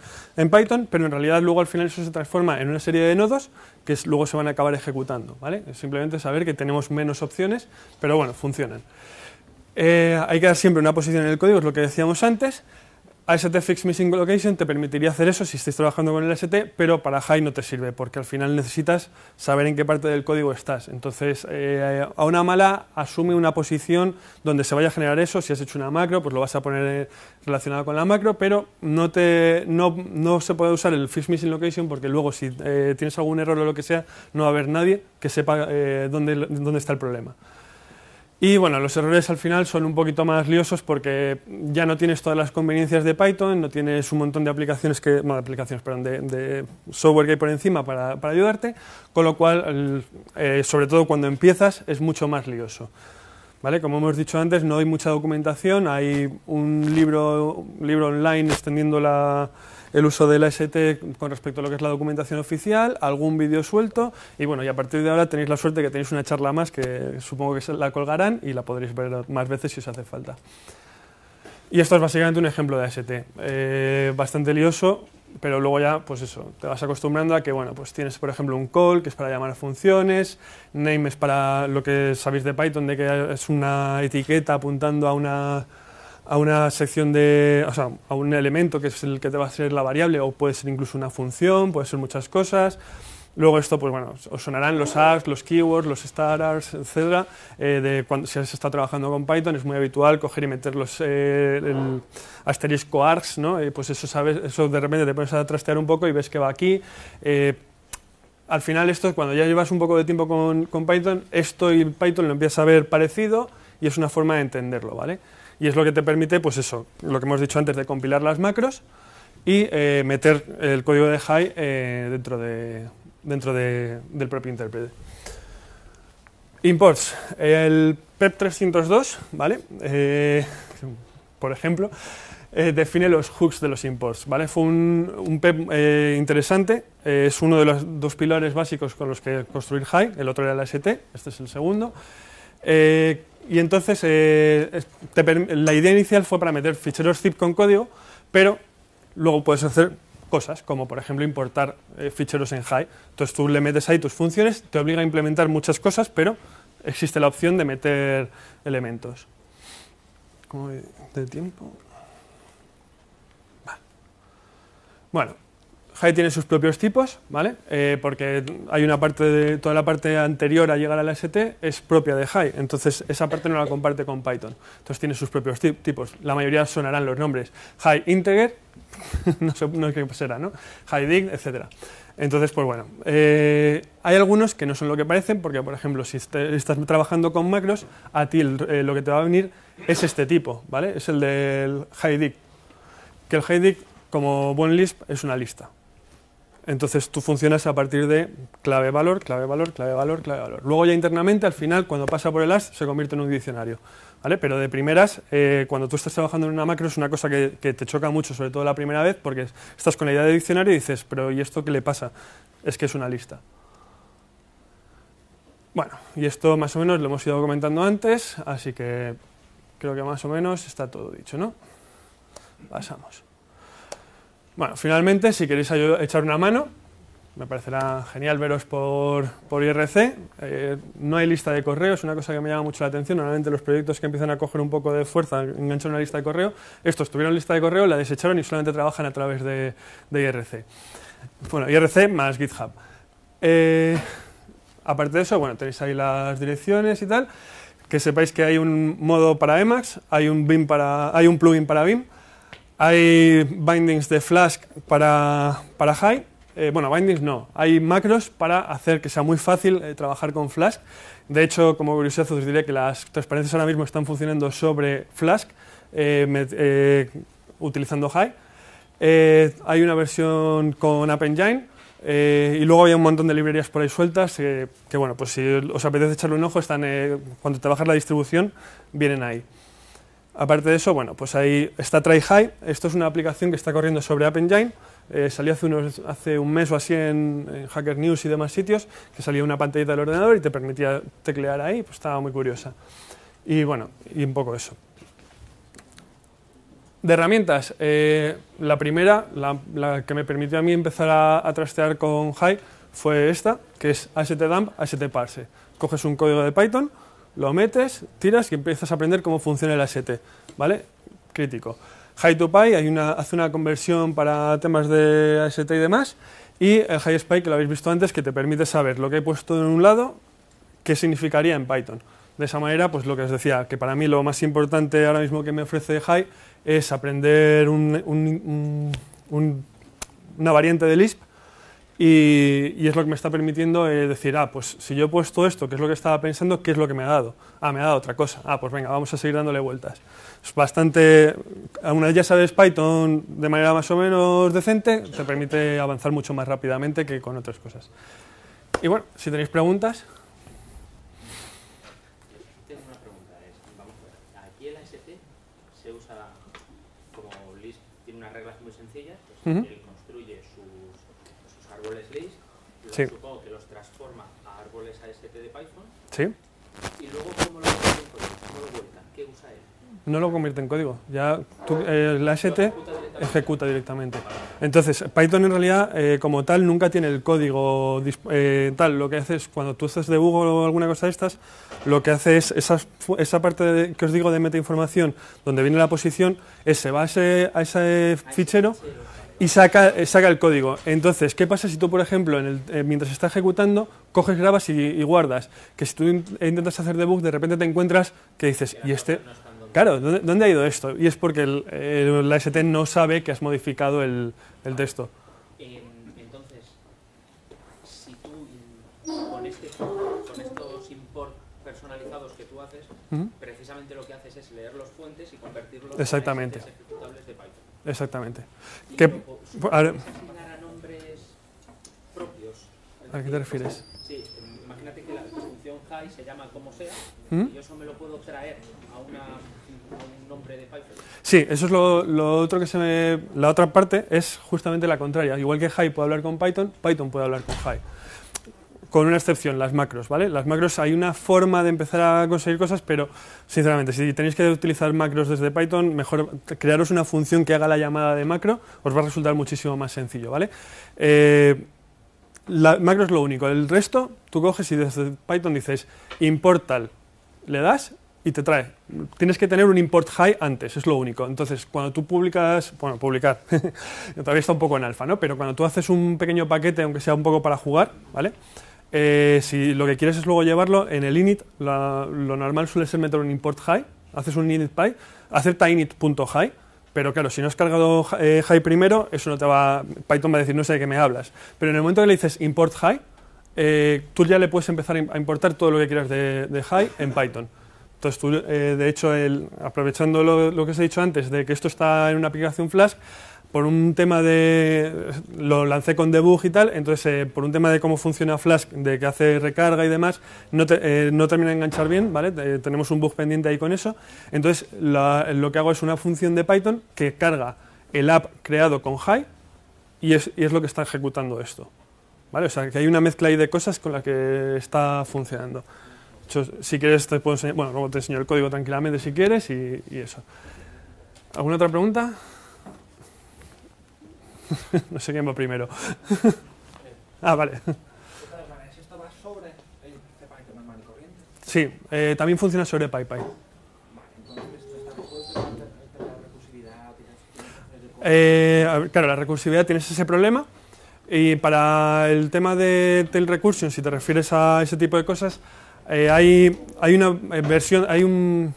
Python, pero en realidad luego al final eso se transforma en una serie de nodos que luego se van a acabar ejecutando. Es simplemente saber que tenemos menos opciones, pero bueno, funcionan. Eh, hay que dar siempre una posición en el código, es lo que decíamos antes. AST Fix Missing Location te permitiría hacer eso si estáis trabajando con el ST, pero para High no te sirve, porque al final necesitas saber en qué parte del código estás. Entonces, eh, a una mala asume una posición donde se vaya a generar eso. Si has hecho una macro, pues lo vas a poner eh, relacionado con la macro, pero no, se puede usar el Fix Missing Location porque luego si eh, tienes algún error o lo que sea, no va a haber nadie que sepa dónde, dónde está el problema. Y bueno, los errores al final son un poquito más liosos porque ya no tienes todas las conveniencias de Python, no tienes un montón de aplicaciones que, bueno, aplicaciones, perdón, de, software que hay por encima para, ayudarte, con lo cual, eh, sobre todo cuando empiezas, es mucho más lioso. ¿Vale? Como hemos dicho antes, no hay mucha documentación, hay un libro, un libro online extendiendo la, el uso de la ST con respecto a lo que es la documentación oficial, algún vídeo suelto y bueno, y a partir de ahora tenéis la suerte que tenéis una charla más que supongo que se la colgarán y la podréis ver más veces si os hace falta. Y esto es básicamente un ejemplo de ST eh, bastante lioso, pero luego ya, pues eso, te vas acostumbrando a que, bueno, pues tienes, por ejemplo, un call, que es para llamar a funciones, name es para lo que sabéis de Python, de que es una etiqueta apuntando a una a una sección de, o sea, a un elemento que es el que te va a ser la variable o puede ser incluso una función, puede ser muchas cosas. Luego esto, pues bueno, os sonarán los args, los keywords, los starars, etcétera. Eh, de cuando si se está trabajando con Python es muy habitual coger y meter los eh, el asterisco args, ¿no? Eh, pues eso sabes, eso de repente te pones a trastear un poco y ves que va aquí. Eh, al final esto, cuando ya llevas un poco de tiempo con, con Python, esto y Python lo empiezas a ver parecido y es una forma de entenderlo, ¿vale? y es lo que te permite, pues eso, lo que hemos dicho antes de compilar las macros y eh, meter el código de high eh, dentro, de, dentro del propio intérprete. Imports. El PEP 302, ¿vale? Eh, por ejemplo, define los hooks de los imports, ¿vale? Fue un, PEP interesante, es uno de los dos pilares básicos con los que construir high, el otro era la ST, este es el segundo y entonces eh, la idea inicial fue para meter ficheros zip con código, pero luego puedes hacer cosas, como por ejemplo importar eh, ficheros en high. Entonces tú le metes ahí tus funciones, te obliga a implementar muchas cosas, pero existe la opción de meter elementos. ¿Cómo de tiempo? Vale. Bueno, Jai tiene sus propios tipos, ¿vale? Eh, porque hay una parte de toda la parte anterior a llegar al ST es propia de Jai, entonces esa parte no la comparte con Python. Entonces tiene sus propios tipos. La mayoría sonarán los nombres. Jai integer, no sé, qué será, ¿no? dig, etcétera. Entonces, pues bueno, eh, hay algunos que no son lo que parecen, porque por ejemplo, si este, estás trabajando con macros, a ti eh, lo que te va a venir es este tipo, ¿vale? Es el del high DIG, que el high DIG como buen Lisp, es una lista, entonces tú funcionas a partir de clave valor, clave valor, clave valor, clave valor. Luego ya internamente, al final, cuando pasa por el hash, se convierte en un diccionario. Pero de primeras, eh, cuando tú estás trabajando en una macro, es una cosa que, que, te choca mucho, sobre todo la primera vez, porque estás con la idea de diccionario y dices, pero ¿y esto qué le pasa? Es que es una lista. Bueno, y esto más o menos lo hemos ido comentando antes, así que creo que más o menos está todo dicho, ¿no? Pasamos. Bueno, finalmente, si queréis echar una mano, me parecerá genial veros por, IRC. Eh, no hay lista de correo, es una cosa que me llama mucho la atención. Normalmente los proyectos que empiezan a coger un poco de fuerza enganchan una lista de correo. Estos tuvieron lista de correo, la desecharon y solamente trabajan a través de, IRC. Bueno, IRC más GitHub. Eh, aparte de eso, bueno, tenéis ahí las direcciones y tal. Que sepáis que hay un modo para Emacs, hay un, para, hay un plugin para BIM hay bindings de Flask para, para High. Eh, bueno, bindings no. Hay macros para hacer que sea muy fácil eh, trabajar con Flask. De hecho, como curiosidad, os diré que las transparencias ahora mismo están funcionando sobre Flask eh, utilizando High. hay una versión con App Engine, y luego hay un montón de librerías por ahí sueltas que, bueno, pues si os apetece echarle un ojo, están, cuando trabajas la distribución, vienen ahí. Aparte de eso, bueno, pues ahí está TryHigh. Esto es una aplicación que está corriendo sobre App Engine. Eh, salió hace, unos, hace un mes o así en, Hacker News y demás sitios, que salía una pantallita del ordenador y te permitía teclear ahí, pues estaba muy curiosa. Y bueno, y un poco eso. De herramientas, eh, la primera, la, que me permitió a mí empezar a, trastear con High, fue esta, que es ASTDump, Parse. Coges un código de Python, lo metes, tiras y empiezas a aprender cómo funciona el AST, ¿vale? Crítico. High2Py hay una, hace una conversión para temas de AST y demás, y el Spy que lo habéis visto antes, que te permite saber lo que he puesto en un lado, qué significaría en Python. De esa manera, pues lo que os decía, que para mí lo más importante ahora mismo que me ofrece High es aprender una variante de Lisp y, es lo que me está permitiendo eh, decir, ah, pues si yo he puesto esto, qué es lo que estaba pensando, ¿qué es lo que me ha dado? Ah, me ha dado otra cosa. Ah, pues venga, vamos a seguir dándole vueltas. Es bastante, una vez ya sabes Python de manera más o menos decente, te permite avanzar mucho más rápidamente que con otras cosas. Y bueno, si tenéis preguntas... Aquí el se usa como list, tiene unas reglas muy sencillas, pues, supongo que los transforma a árboles AST de Python. Y luego, ¿cómo lo convierte ¿Qué usa él? No lo convierte en código. Ya tú, el eh, AST ejecuta directamente. Entonces, Python en realidad, eh, como tal, nunca tiene el código eh, tal. Lo que hace es, cuando tú haces debug o alguna cosa de estas, lo que hace es esa, esa parte de, que os digo de meta información, donde viene la posición, ese se va a ese, a ese fichero y saca, eh, saca el código. Entonces, ¿qué pasa si tú, por ejemplo, en el, eh, mientras está ejecutando, coges, grabas y, guardas? Que si tú e intentas hacer debug, de repente te encuentras que dices, y este... Claro, ¿dónde, ha ido esto? Y es porque el, la ST no sabe que has modificado el, texto. Em, entonces, si tú este, con, estos import personalizados que tú haces, precisamente lo que haces es leer los fuentes y convertirlos Exactamente. ejecutables de Python. Exactamente. ¿Qué, a, ver, a, qué te refieres? Sí, imagínate que la función high se llama como sea ¿Mm? y yo eso me lo puedo traer a, una, a un nombre de Python. Sí, eso es lo, lo, otro que se me... La otra parte es justamente la contraria. Igual que high puede hablar con Python, Python puede hablar con high con una excepción, las macros, ¿vale? Las macros hay una forma de empezar a conseguir cosas, pero sinceramente, si tenéis que utilizar macros desde Python, mejor crearos una función que haga la llamada de macro, os va a resultar muchísimo más sencillo, ¿vale? Eh, la macro es lo único, el resto tú coges y desde Python dices importal le das y te trae. Tienes que tener un import high antes, es lo único. Entonces, cuando tú publicas, bueno, publicar, todavía está un poco en alfa, ¿no? Pero cuando tú haces un pequeño paquete, aunque sea un poco para jugar, ¿vale? Eh, si lo que quieres es luego llevarlo, en el init lo normal suele ser meter un import high, haces un init py, acepta init.high, pero claro, si no has cargado eh, high primero, eso no te va, Python va a decir, no sé de qué me hablas. Pero en el momento que le dices import high, eh, tú ya le puedes empezar a importar todo lo que quieras de, high en Python. Entonces tú, de hecho, aprovechando lo, que os he dicho antes, de que esto está en una aplicación Flask, por un tema de. Lo lancé con debug y tal, entonces eh, por un tema de cómo funciona Flask, de que hace recarga y demás, no, eh, termina de enganchar bien, ¿vale? Eh, tenemos un bug pendiente ahí con eso. Entonces lo que hago es una función de Python que carga el app creado con High y es, lo que está ejecutando esto. ¿Vale? O sea, que hay una mezcla ahí de cosas con la que está funcionando. si quieres, te puedo enseñar. Bueno, luego te enseño el código tranquilamente si quieres y, y eso. ¿Alguna otra pregunta? no sé quién va primero. ah, vale. Sí, eh, también funciona sobre PyPy. Eh, claro, la recursividad tienes ese problema y para el tema de Tail Recursion, si te refieres a ese tipo de cosas, eh, hay, hay, una versión, hay un,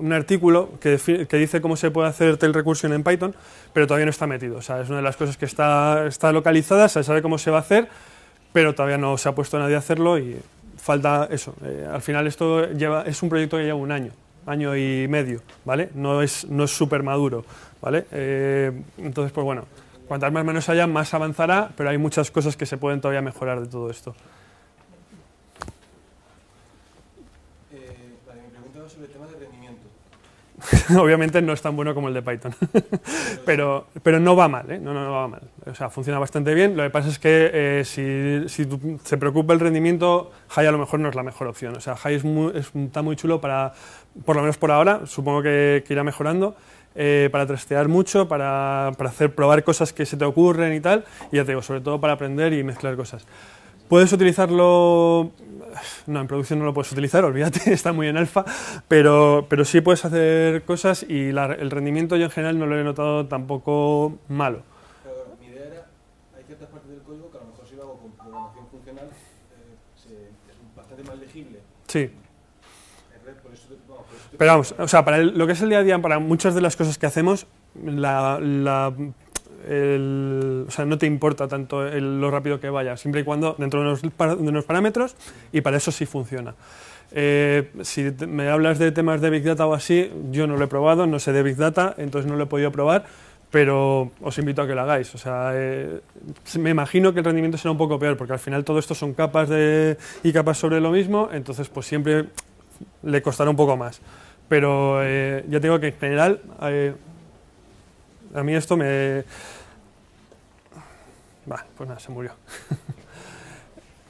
un artículo que, dice cómo se puede hacer tail recursion en Python, pero todavía no está metido. O sea, es una de las cosas que está, está localizada, se sabe cómo se va a hacer, pero todavía no se ha puesto nadie a hacerlo y falta eso. Eh, al final esto lleva, es un proyecto que lleva un año, año y medio, ¿vale? No es no súper maduro, ¿vale? Eh, entonces, pues bueno, cuantas más menos haya, más avanzará, pero hay muchas cosas que se pueden todavía mejorar de todo esto. Obviamente no es tan bueno como el de Python, pero, no va mal, ¿eh? no, va mal. O sea, funciona bastante bien. Lo que pasa es que eh, si, se preocupa el rendimiento, High a lo mejor no es la mejor opción. O sea, es está muy chulo para, por lo menos por ahora, supongo que, irá mejorando. Eh, para trastear mucho, para, hacer probar cosas que se te ocurren y tal, y ya te digo, sobre todo para aprender y mezclar cosas. Puedes utilizarlo. No, en producción no lo puedes utilizar, olvídate, está muy en alfa, pero, pero sí puedes hacer cosas y la, el rendimiento yo en general no lo he notado tampoco malo. Pero, mi idea era, hay ciertas partes del código que a lo mejor si lo hago con programación funcional eh, se, es bastante más legible. Sí. Pero vamos, o sea, para el, lo que es el día a día, para muchas de las cosas que hacemos, la, la o sea, no te importa tanto lo rápido que vaya, siempre y cuando dentro de unos, parámetros y para eso sí funciona. Eh, si me hablas de temas de Big Data o así, yo no lo he probado, no sé de Big Data, entonces no lo he podido probar, pero os invito a que lo hagáis. O sea, eh, me imagino que el rendimiento será un poco peor, porque al final todo esto son capas de, y capas sobre lo mismo, entonces pues siempre le costará un poco más. Pero eh, ya tengo que en general a mí esto me... Va, pues nada, se murió.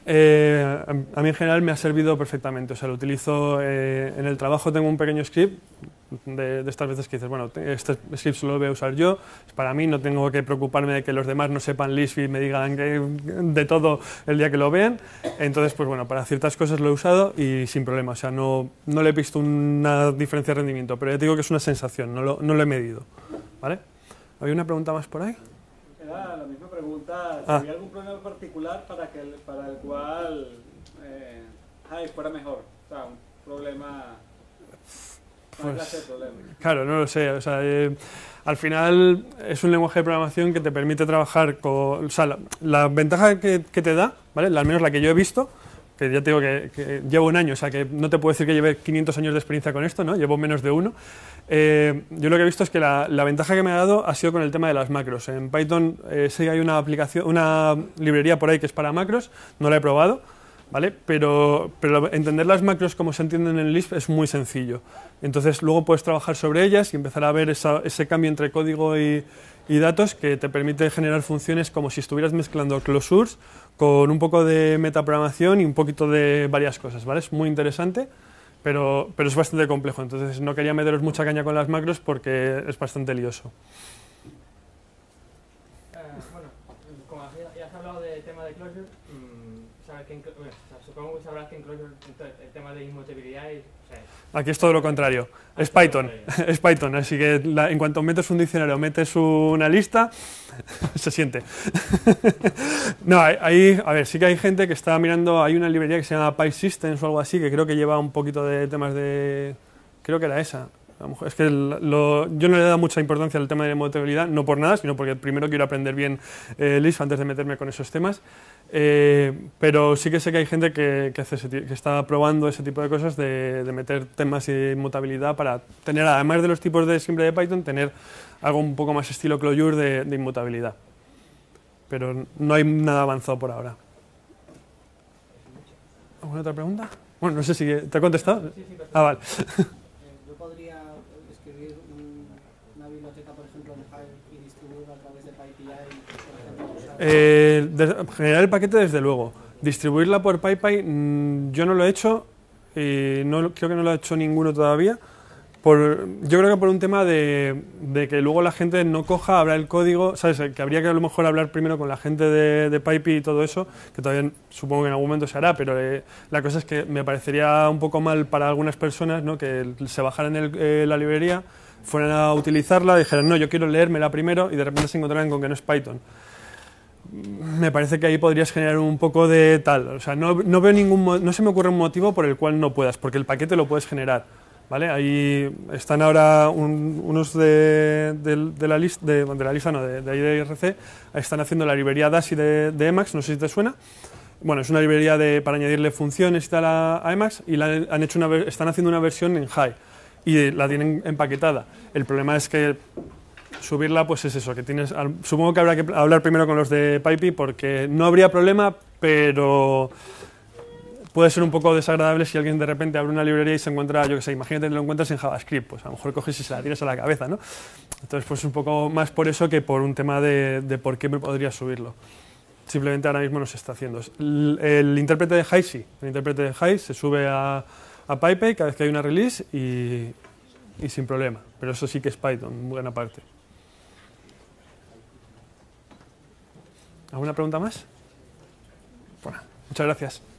Eh, a mí en general me ha servido perfectamente, o sea, lo utilizo eh, en el trabajo, tengo un pequeño script de, estas veces que dices, bueno, este script solo lo voy a usar yo, para mí no tengo que preocuparme de que los demás no sepan Lisp y me digan de todo el día que lo ven entonces pues bueno, para ciertas cosas lo he usado y sin problema, o sea, no, no le he visto una diferencia de rendimiento, pero ya te digo que es una sensación, no lo, no lo he medido, ¿vale? ¿Había una pregunta más por ahí? Era la misma pregunta. Ah. ¿Había algún problema particular para, para el cual eh, fuera mejor? O sea, un problema... Pues, claro, no lo sé. O sea, eh, al final es un lenguaje de programación que te permite trabajar con... O sea, la, ventaja que, que, te da, ¿vale? al menos la que yo he visto, que ya tengo que, que, llevo un año, o sea, que no te puedo decir que lleve 500 años de experiencia con esto, ¿no? Llevo menos de uno. Eh, yo lo que he visto es que la, ventaja que me ha dado ha sido con el tema de las macros. En Python eh, sí hay una aplicación, una librería por ahí que es para macros, no la he probado, ¿vale? Pero, entender las macros como se entienden en Lisp es muy sencillo. Entonces luego puedes trabajar sobre ellas y empezar a ver ese cambio entre código y, y datos que te permite generar funciones como si estuvieras mezclando closures con un poco de metaprogramación y un poquito de varias cosas, ¿vale? Es muy interesante pero, pero es bastante complejo. Entonces no quería meteros mucha caña con las macros porque es bastante lioso. Eh, bueno, como ya has hablado del tema de closure, mm, sabes qué en, sabrás que el tema de inmutabilidad Aquí es todo lo contrario. Es Python. Es Python. Así que en cuanto metes un diccionario, metes una lista, se siente. no, ahí, a ver, sí que hay gente que está mirando. Hay una librería que se llama PySystems o algo así, que creo que lleva un poquito de temas de. Creo que era esa. Es que yo no le he dado mucha importancia al tema de la no por nada, sino porque primero quiero aprender bien eh, Lisp antes de meterme con esos temas. Eh, pero sí que sé que hay gente que, que, hace está probando ese tipo de cosas de, meter temas de inmutabilidad para tener, además de los tipos de simple de Python, tener algo un poco más estilo Clojure de, de inmutabilidad. Pero no hay nada avanzado por ahora. ¿Alguna otra pregunta? Bueno, no sé si te ha contestado. Ah, vale. Eh, generar el paquete, desde luego. Distribuirla por PyPy mm, yo no lo he hecho, y no, creo que no lo ha hecho ninguno todavía. Por, yo creo que por un tema de, que luego la gente no coja, habrá el código, ¿sabes? Que habría que a lo mejor hablar primero con la gente de, de y todo eso, que todavía supongo que en algún momento se hará, pero eh, la cosa es que me parecería un poco mal para algunas personas, Que se bajaran el, eh, la librería, fueran a utilizarla, dijeran, no, yo quiero leérmela primero y de repente se encontraran con que no es Python me parece que ahí podrías generar un poco de tal. O sea, no, no, veo ningún, no se me ocurre un motivo por el cual no puedas, porque el paquete lo puedes generar. ¿Vale? Ahí están ahora unos de, la de, la lista, de, idrc. IRC, están haciendo la librería DASI de, Emacs, no sé si te suena. Bueno, es una librería de, para añadirle funciones y tal a, Emacs y han hecho una, están haciendo una versión en high y la tienen empaquetada. El problema es que subirla, pues es eso, que tienes. supongo que habrá que hablar primero con los de Pipey porque no habría problema, pero puede ser un poco desagradable si alguien de repente abre una librería y se encuentra, yo qué sé, imagínate que lo encuentras en JavaScript, pues a lo mejor coges y se la tiras a la cabeza, ¿no? Entonces, pues un poco más por eso que por un tema de, por qué me podría subirlo. Simplemente ahora mismo no se está haciendo. El, intérprete de Hive sí, el intérprete de Hive se sube a, a cada vez que hay una release y sin problema, pero eso sí que es Python, buena parte. ¿Alguna pregunta más? Bueno, muchas gracias.